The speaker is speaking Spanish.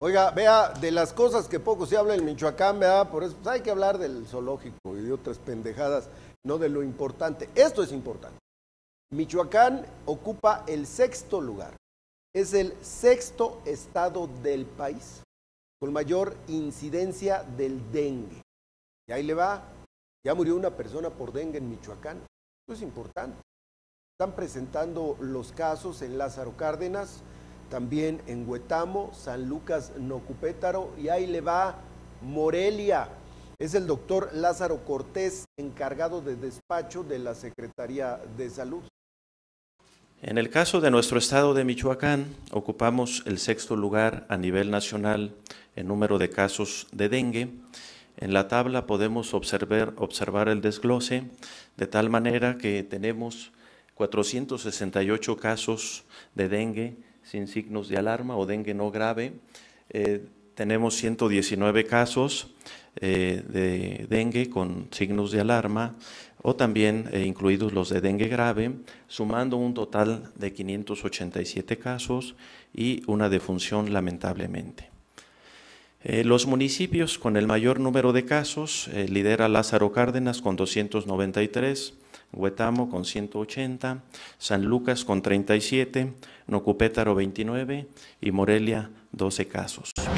Oiga, vea, de las cosas que poco se habla en Michoacán, vea, por eso pues, hay que hablar del zoológico y de otras pendejadas, no de lo importante. Esto es importante. Michoacán ocupa el sexto lugar. Es el sexto estado del país con mayor incidencia del dengue. Y ahí le va, ya murió una persona por dengue en Michoacán. Esto es importante. Están presentando los casos en Lázaro Cárdenas, también en Huetamo, San Lucas Nocupétaro y ahí le va Morelia. Es el doctor Lázaro Cortés, encargado de despacho de la Secretaría de Salud. En el caso de nuestro estado de Michoacán, ocupamos el sexto lugar a nivel nacional en número de casos de dengue. En la tabla podemos observar, observar el desglose de tal manera que tenemos 468 casos de dengue, sin signos de alarma o dengue no grave. Eh, tenemos 119 casos eh, de dengue con signos de alarma o también eh, incluidos los de dengue grave, sumando un total de 587 casos y una defunción lamentablemente. los municipios con el mayor número de casos lidera Lázaro Cárdenas con 293, Huetamo con 180, San Lucas con 37, Nocupétaro 29 y Morelia 12 casos.